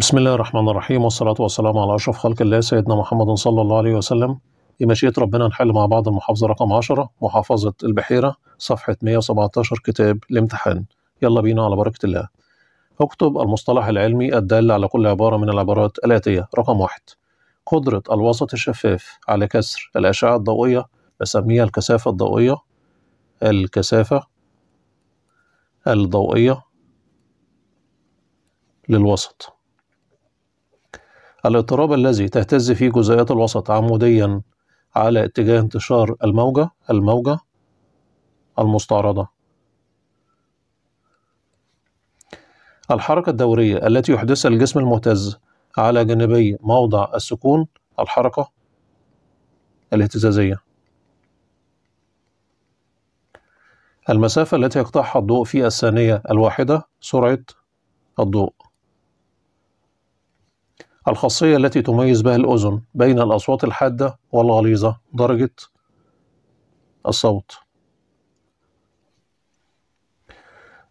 بسم الله الرحمن الرحيم والصلاة والسلام على أشرف خلق الله سيدنا محمد صلى الله عليه وسلم بمشيئة ربنا نحل مع بعض المحافظة رقم 10 محافظة البحيرة صفحة 117 كتاب الامتحان يلا بينا على بركة الله اكتب المصطلح العلمي الدال على كل عبارة من العبارات الآتية رقم واحد قدرة الوسط الشفاف على كسر الأشعة الضوئية بسميها الكثافة الضوئية الكثافة الضوئية للوسط الاضطراب الذي تهتز فيه جزيئات الوسط عموديا على اتجاه انتشار الموجة الموجة المستعرضة الحركة الدورية التي يحدثها الجسم المهتز على جانبي موضع السكون الحركة الاهتزازية المسافة التي يقطعها الضوء في الثانية الواحدة سرعة الضوء الخاصية التي تميز بها الأذن بين الأصوات الحادة والغليظة درجة الصوت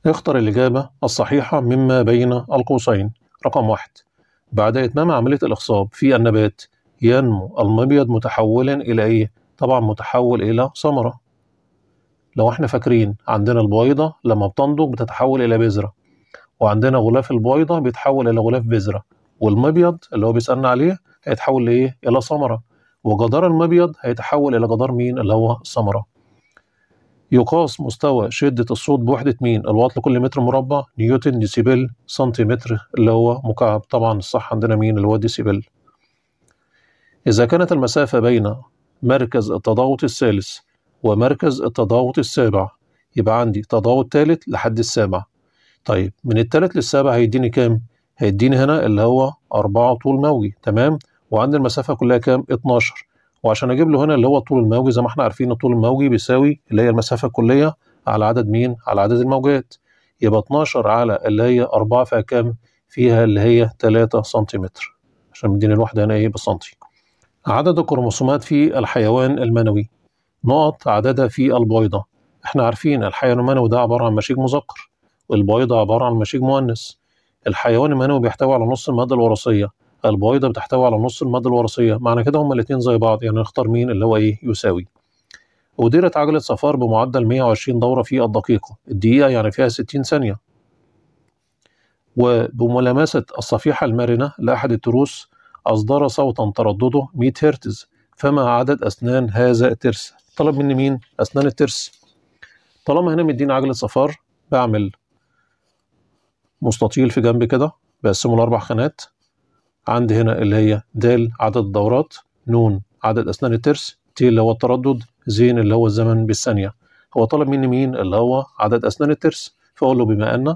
اختر الإجابة الصحيحة مما بين القوسين رقم واحد بعد إتمام عملية الإخصاب في النبات ينمو المبيض متحولا إلى إيه؟ طبعا متحول إلى ثمرة لو احنا فاكرين عندنا البويضة لما بتنضج بتتحول إلى بذرة وعندنا غلاف البويضة بيتحول إلى غلاف بذرة والمبيض اللي هو بيسألنا عليه هيتحول لإيه؟ إلى ثمرة وجدار المبيض هيتحول إلى جدار مين؟ اللي هو الثمرة يقاس مستوى شدة الصوت بوحدة مين؟ الواط لكل متر مربع نيوتن ديسيبل سنتيمتر اللي هو مكعب طبعا الصح عندنا مين؟ اللي هو ديسيبل. إذا كانت المسافة بين مركز التضاوت الثالث ومركز التضاوت السابع يبقى عندي تضاوت ثالث لحد السابع طيب من الثالث للسابع هيديني كام؟ هيديني هنا اللي هو 4 طول موجي تمام وعندي المسافة كلها كام 12 وعشان اجيب له هنا اللي هو الطول الموجي زي ما احنا عارفين الطول الموجي بيساوي اللي هي المسافة الكلية على عدد مين على عدد الموجات يبقى 12 على اللي هي 4 فيها كام فيها اللي هي 3 سنتيمتر عشان مديني الوحدة هنا ايه بالسنتي عدد الكروموسومات في الحيوان المنوي نقط عددها في البويضة احنا عارفين الحيوان المنوي ده عبارة عن مشيج مذكر والبويضة عبارة عن مشيج مؤنث الحيوان المنوي بيحتوي على نص الماده الوراثيه البويضه بتحتوي على نص الماده الوراثيه معنى كده هما الاثنين زي بعض يعني نختار مين اللي هو ايه يساوي أديرت عجلة صفار بمعدل 120 دورة في الدقيقة الدقيقة يعني فيها 60 ثانية وبملامسة الصفيحة المرنة لأحد التروس أصدر صوتا تردده 100 هرتز فما عدد أسنان هذا الترس طلب مني مين؟ أسنان الترس طالما هنا مدين عجلة صفار بعمل مستطيل في جنب كده بقسمه لأربع خانات عندي هنا اللي هي د عدد الدورات ن عدد أسنان الترس ت اللي هو التردد ز اللي هو الزمن بالثانية هو طلب مني مين اللي هو عدد أسنان الترس فأقول له بما أن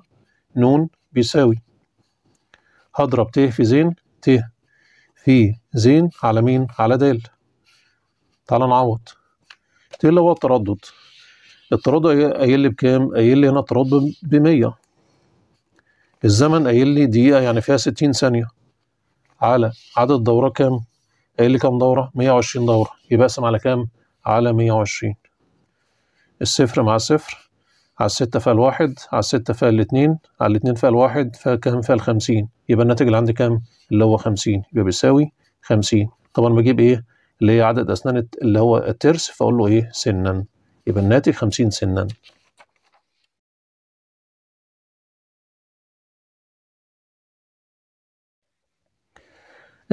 ن بيساوي هضرب ت في زين ت في زين على مين على د تعال نعوض ت اللي هو التردد التردد قايل لي بكام قايل لي هنا تردد ب 100 الزمن قايل لي دقيقه يعني فيها 60 ثانيه على عدد دوره كام قايل لي كام دوره 120 دوره يبقى اقسم على كام على 120 الصفر مع صفر على الستة فيها الواحد على الستة فيها اتنين على الاتنين فيها الواحد فيها كام فيها الخمسين يبقى الناتج اللي عندي كام اللي هو خمسين يبقى بيساوي خمسين طبعا بجيب ايه اللي هي عدد اسنان اللي هو الترس فاقول له ايه سنا يبقى الناتج خمسين سنا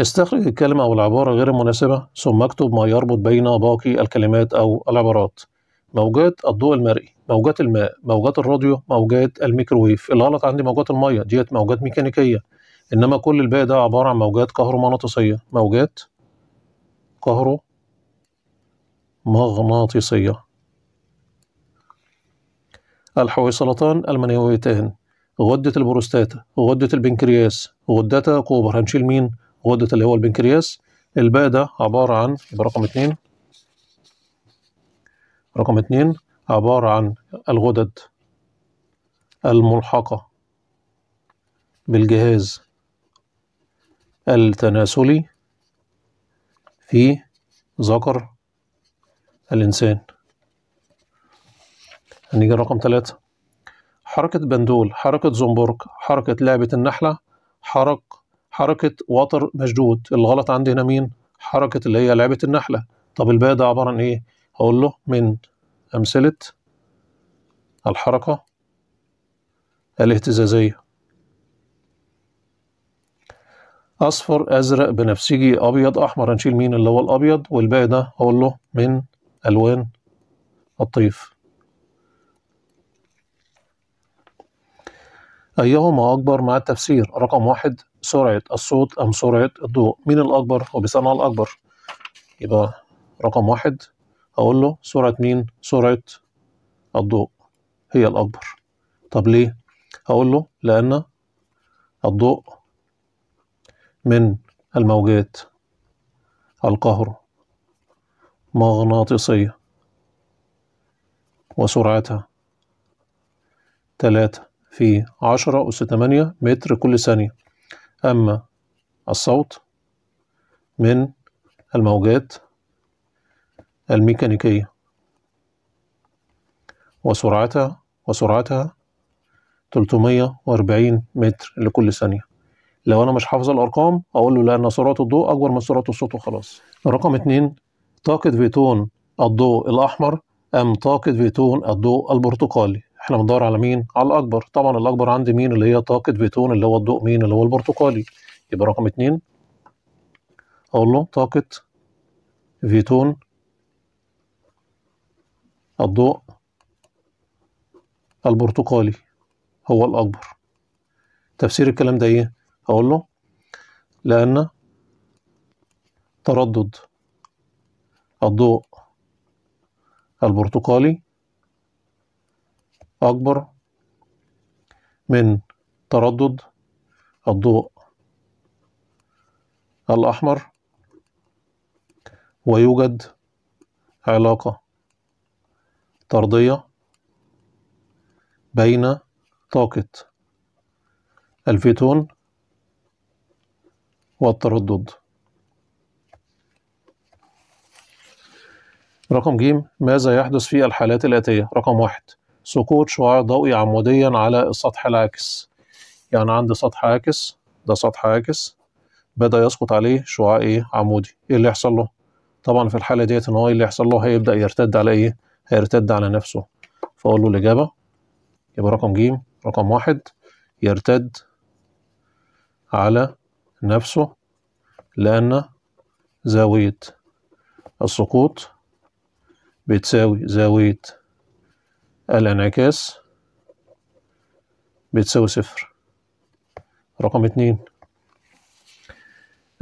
استخرج الكلمة أو العبارة غير المناسبة ثم اكتب ما يربط بين باقي الكلمات أو العبارات موجات الضوء المرئي موجات الماء موجات الراديو موجات الميكروويف الغلط عندي موجات المية ديت موجات ميكانيكية إنما كل الباقي ده عبارة عن موجات كهرومغناطيسية موجات كهرومغناطيسية الحويصلتان المنويتان غدة البروستاتا غدة البنكرياس غدة كوبر هنشيل مين؟ غدة اللي هو البنكرياس الباء ده عبارة عن يبقى رقم اتنين رقم اتنين عبارة عن الغدد الملحقة بالجهاز التناسلي في ذكر الإنسان هنيجي رقم ثلاثة حركة بندول حركة زنبرك حركة لعبة النحلة حرك حركة وتر مشدود الغلط عندي هنا مين؟ حركة اللي هي لعبة النحلة طب الباء ده عبارة عن إيه؟ هقول له من أمثلة الحركة الاهتزازية أصفر أزرق بنفسجي أبيض أحمر هنشيل مين اللي هو الأبيض والباقي ده هقول له من ألوان الطيف أيهما أكبر مع التفسير رقم واحد سرعة الصوت أم سرعة الضوء مين الأكبر هو بيسمع الأكبر يبقى رقم واحد هقول له سرعة مين سرعة الضوء هي الأكبر طب ليه هقول له لأن الضوء من الموجات الكهرومغناطيسية وسرعتها تلاتة في عشرة أس تمانية متر كل ثانية أما الصوت من الموجات الميكانيكية وسرعتها وسرعتها 340 متر لكل ثانية لو أنا مش حافظ الأرقام أقول له لأن سرعة الضوء أكبر من سرعة الصوت وخلاص رقم اتنين طاقة فيتون الضوء الأحمر أم طاقة فيتون الضوء البرتقالي احنا بندور على مين على الاكبر طبعا الاكبر عندي مين اللي هي طاقه بيتون اللي هو الضوء مين اللي هو البرتقالي يبقى رقم اتنين اقول له طاقه فيتون الضوء البرتقالي هو الأكبر تفسير الكلام ده إيه؟ أقول له لأن تردد الضوء البرتقالي أكبر من تردد الضوء الأحمر ويوجد علاقة طردية بين طاقة الفيتون والتردد رقم ج ماذا يحدث في الحالات الآتية رقم واحد سقوط شعاع ضوئي عموديا على السطح العاكس يعني عندي سطح عاكس ده سطح عاكس بدأ يسقط عليه شعاع ايه عمودي ايه اللي يحصل له طبعا في الحالة ديت ان هو ايه اللي يحصل له هيبدأ يرتد على ايه هيرتد على نفسه فأقول له الإجابة يبقى رقم ج رقم واحد يرتد على نفسه لأن زاوية السقوط بتساوي زاوية الانعكاس بتساوي صفر رقم اتنين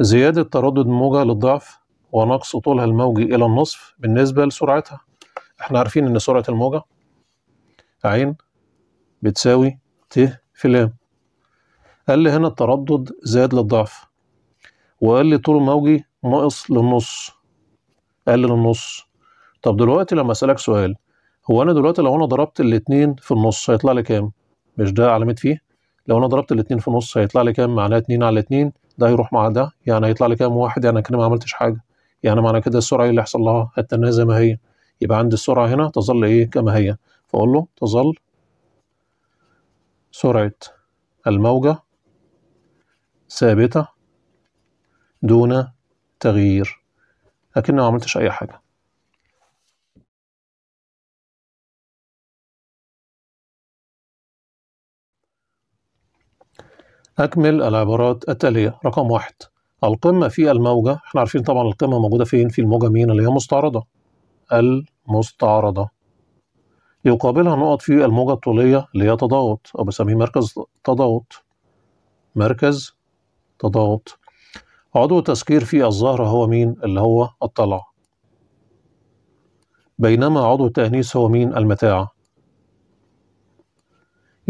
زيادة تردد الموجة للضعف ونقص طولها الموجي إلى النصف بالنسبة لسرعتها احنا عارفين إن سرعة الموجة عين بتساوي ت في لام قال لي هنا التردد زاد للضعف وقال لي طول الموجي ناقص للنص قال للنص طب دلوقتي لما أسألك سؤال هو انا دلوقتي لو انا ضربت الاثنين في النص هيطلع لي كام مش ده علامه فيه لو انا ضربت الاثنين في النص هيطلع لي كام معناها 2 على 2 ده هيروح مع ده يعني هيطلع لي كام واحد يعني كده ما عملتش حاجه يعني معنى كده السرعه إيه اللي هيحصل لها هتنها زي ما هي يبقى عندي السرعه هنا تظل ايه كما هي فاقول له تظل سرعه الموجه ثابته دون تغيير لكن ما عملتش اي حاجه أكمل العبارات التالية رقم واحد القمة في الموجة احنا عارفين طبعا القمة موجودة فين في الموجة مين اللي هي مستعرضة المستعرضة يقابلها نقط في الموجة الطولية اللي هي تضاغط أو بسميه مركز تضاغط مركز تضاغط عضو تسكير في الظهر هو مين اللي هو الطلع بينما عضو التأنيس هو مين المتاع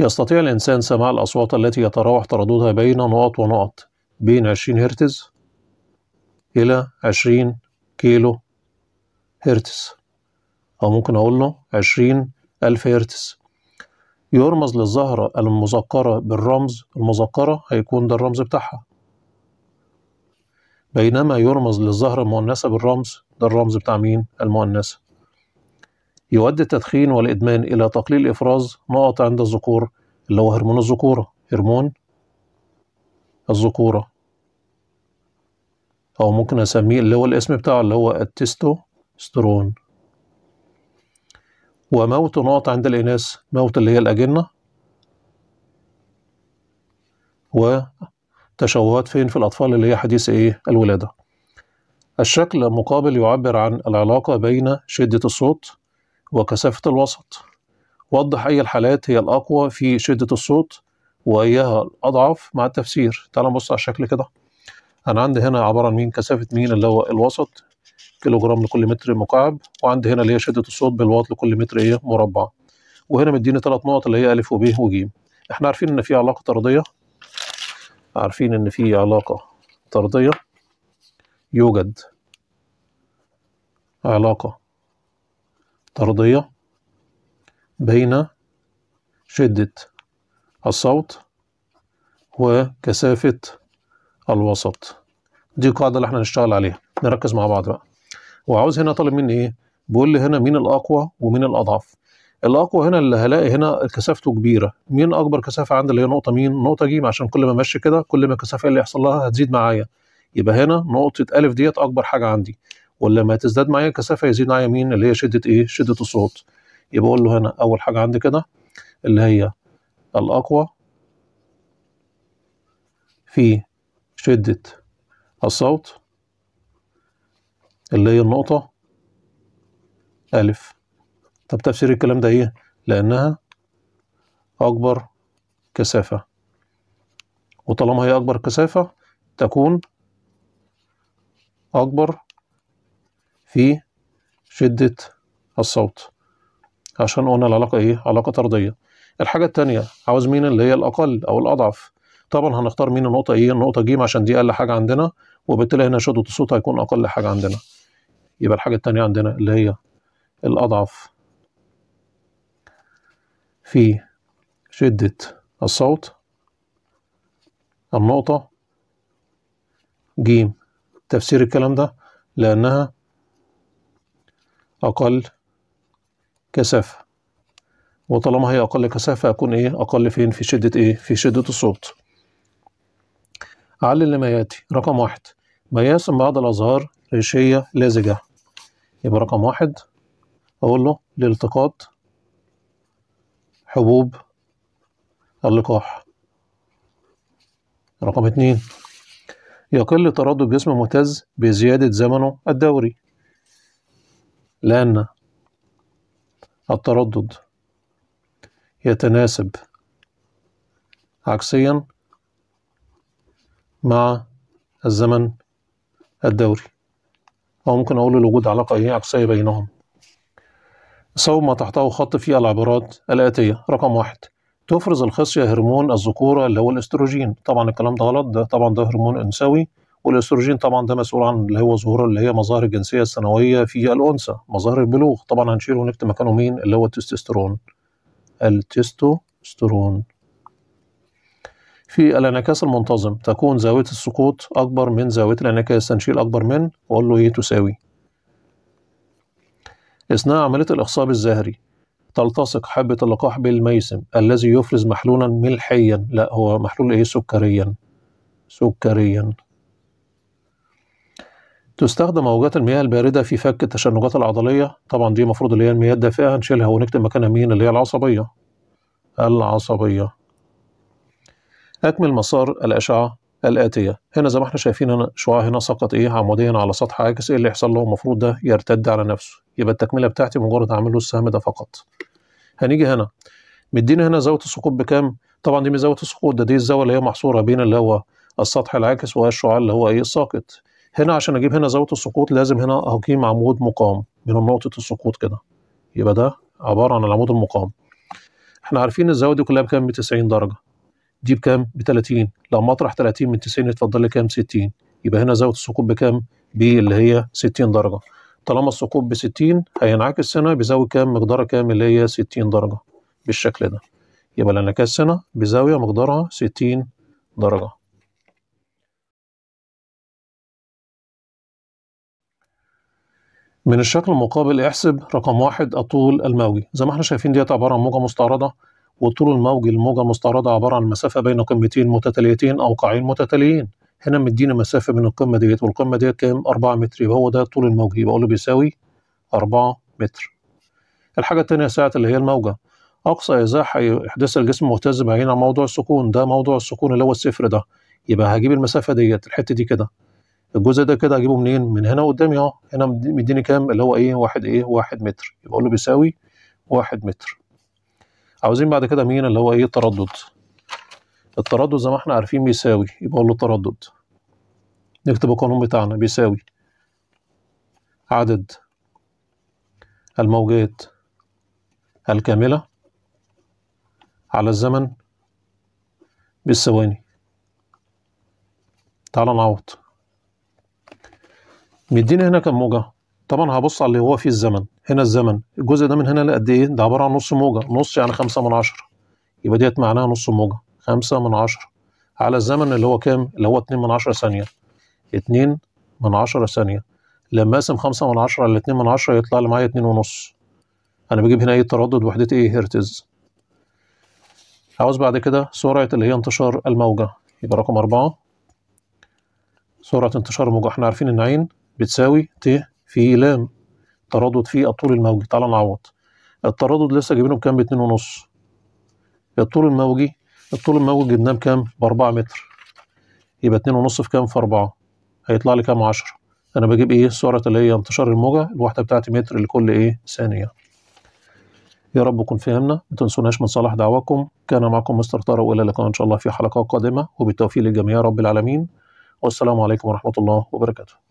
يستطيع الإنسان سماع الأصوات التي يتراوح ترددها بين نقط ونقط بين 20 هرتز إلى 20 كيلو هرتز أو ممكن أقول له 20 ألف هرتز يرمز للزهرة المذكرة بالرمز المذكرة هيكون ده الرمز بتاعها بينما يرمز للزهرة المؤنثة بالرمز ده الرمز بتاع مين المؤنثة يؤدي التدخين والإدمان إلى تقليل إفراز نقط عند الذكور اللي هو هرمون الذكورة هرمون الذكورة أو ممكن أسميه اللي هو الاسم بتاعه اللي هو التستوستيرون وموت نقط عند الإناث موت اللي هي الأجنة وتشوهات فين في الأطفال اللي هي حديث إيه الولادة الشكل مقابل يعبر عن العلاقة بين شدة الصوت وكثافة الوسط وضح أي الحالات هي الأقوى في شدة الصوت وأيها الأضعف مع التفسير تعال نبص على الشكل كده أنا عندي هنا عبارة عن مين كثافة مين اللي هو الوسط كيلوغرام لكل متر مكعب وعندي هنا اللي هي شدة الصوت بالواط لكل متر إيه مربع وهنا مديني ثلاث نقط اللي هي ألف وب وج إحنا عارفين إن في علاقة طردية عارفين إن في علاقة طردية يوجد علاقة طردية بين شدة الصوت وكثافة الوسط دي القاعدة اللي احنا هنشتغل عليها نركز مع بعض بقى وعاوز هنا طالب مني ايه بيقول لي هنا مين الاقوى ومين الاضعف الاقوى هنا اللي هلاقي هنا كثافته كبيره مين اكبر كثافه عندي اللي هي نقطه مين نقطه ج عشان كل ما امشي كده كل ما الكثافه اللي يحصل لها هتزيد معايا يبقى هنا نقطه الف ديت اكبر حاجه عندي ولما تزداد معايا الكثافه يزيد معايا مين اللي هي شده ايه شده الصوت يبقى اقول له هنا اول حاجه عندي كده اللي هي الاقوى في شده الصوت اللي هي النقطه الف طب تفسير الكلام ده ايه لانها اكبر كثافه وطالما هي اكبر كثافه تكون اكبر في شدة الصوت عشان قلنا العلاقة ايه علاقة طردية الحاجة التانية عاوز مين اللي هي الأقل أو الأضعف طبعا هنختار مين النقطة ايه النقطة جيم عشان دي أقل حاجة عندنا وبالتالي هنا شدة الصوت هيكون أقل حاجة عندنا يبقى الحاجة التانية عندنا اللي هي الأضعف في شدة الصوت النقطة جيم تفسير الكلام ده لأنها أقل كثافة وطالما هي أقل كثافة أكون إيه أقل فين في شدة إيه في شدة الصوت علل لما يأتي رقم واحد مقياس بعض الأزهار ريشية لزجة يبقى رقم واحد أقول له لالتقاط حبوب اللقاح رقم اتنين يقل تردد جسم ممتاز بزيادة زمنه الدوري لأن التردد يتناسب عكسيا مع الزمن الدوري أو ممكن أقول لوجود علاقة إيه عكسية بينهم سو ما تحته خط فيه العبارات الآتية رقم واحد تفرز الخصية هرمون الذكورة اللي هو الاستروجين طبعا الكلام ده غلط ده طبعا ده هرمون أنثوي والاستروجين طبعا ده مسؤول عن اللي هو ظهور اللي هي مظاهر الجنسيه السنويه في الانثى مظاهر البلوغ طبعا هنشيل ونكتب مكانه مين اللي هو التستوستيرون التستوستيرون في الانعكاس المنتظم تكون زاويه السقوط اكبر من زاويه الانعكاس هنشيل اكبر من واقول له ايه تساوي اثناء عمليه الاخصاب الزهري تلتصق حبة اللقاح بالميسم الذي يفرز محلولا ملحيا لا هو محلول ايه سكريا سكريا تستخدم موجات المياه الباردة في فك التشنجات العضلية طبعا دي المفروض اللي هي المياه الدافئة هنشيلها ونكتب مكانها مين اللي هي العصبية العصبية أكمل مسار الأشعة الآتية هنا زي ما احنا شايفين هنا شعاع هنا سقط إيه عموديا على سطح عاكس إيه اللي يحصل له المفروض ده يرتد على نفسه يبقى التكملة بتاعتي مجرد أعمل له السهم ده فقط هنيجي هنا مدينا هنا زاوية السقوط بكام؟ طبعا دي مش زاوية السقوط ده دي الزاوية اللي هي محصورة بين اللي هو السطح العاكس والشعاع اللي هو إيه الساقط هنا عشان اجيب هنا زاويه السقوط لازم هنا اقيم عمود مقام من نقطه السقوط كده يبقى ده عباره عن العمود المقام احنا عارفين الزاويه دي كلها بكام ب 90 درجه دي بكام ب 30 لما اطرح 30 من 90 يتفضل لي كام 60 يبقى هنا زاويه السقوط بكام ب اللي هي 60 درجه طالما السقوط ب 60 هينعكس هنا بزاويه كام مقدارها كام اللي هي 60 درجه بالشكل ده يبقى الانعكاس هنا بزاويه مقدارها 60 درجه من الشكل المقابل احسب رقم واحد الطول الموجي زي ما احنا شايفين ديت عبارة عن موجة مستعرضة والطول الموجي الموجة المستعرضة عبارة عن مسافة بين قمتين متتاليتين أو قاعين متتاليين هنا مدينا مسافة بين القمة ديت والقمة ديت كام؟ 4 متر يبقى هو ده الطول الموجي يبقى له بيساوي 4 متر الحاجة التانية ساعة اللي هي الموجة أقصى إزاح يحدثها الجسم مهتز بعين على موضوع السكون ده موضوع السكون اللي هو الصفر ده يبقى هجيب المسافة ديت الحتة دي كده الجزء ده كده هجيبه منين من هنا قدامي اهو هنا مديني كام اللي هو ايه واحد ايه واحد متر يبقى اقول له بيساوي واحد متر عاوزين بعد كده مين اللي هو ايه تردد التردد زي ما احنا عارفين بيساوي يبقى اقول له تردد نكتب القانون بتاعنا بيساوي عدد الموجات الكاملة على الزمن بالثواني تعال نعوض مديني هنا كام موجة طبعا هبص على اللي هو فيه الزمن هنا الزمن الجزء ده من هنا لقد ايه ده عبارة عن نص موجة نص يعني خمسة من عشرة يبقى ديت معناها نص موجة خمسة من عشرة على الزمن اللي هو كام اللي هو اتنين من عشرة ثانية اتنين من عشرة ثانية لما اقسم خمسة من عشرة على اتنين من عشرة يطلع لي معايا اتنين ونص انا بجيب هنا ايه التردد وحدة ايه هرتز عاوز بعد كده سرعة اللي هي انتشار الموجة يبقى رقم أربعة سرعة انتشار الموجة احنا عارفين ان عين بتساوي ت في لام تردد في الطول الموجي تعالى نعوض التردد لسه جايبينه بكام ب ونص الطول الموجي الطول الموجي جبناه بكام ب 4 متر يبقى ونص في كام في 4 هيطلع لي كام 10 انا بجيب ايه سرعه اللي هي انتشار الموجه الواحده بتاعتي متر لكل ايه ثانيه يا رب كن فهمنا ما تنسوناش من صلاح دعواكم كان معكم مستر طارق والى اللقاء ان شاء الله في حلقه قادمه وبالتوفيق للجميع رب العالمين والسلام عليكم ورحمه الله وبركاته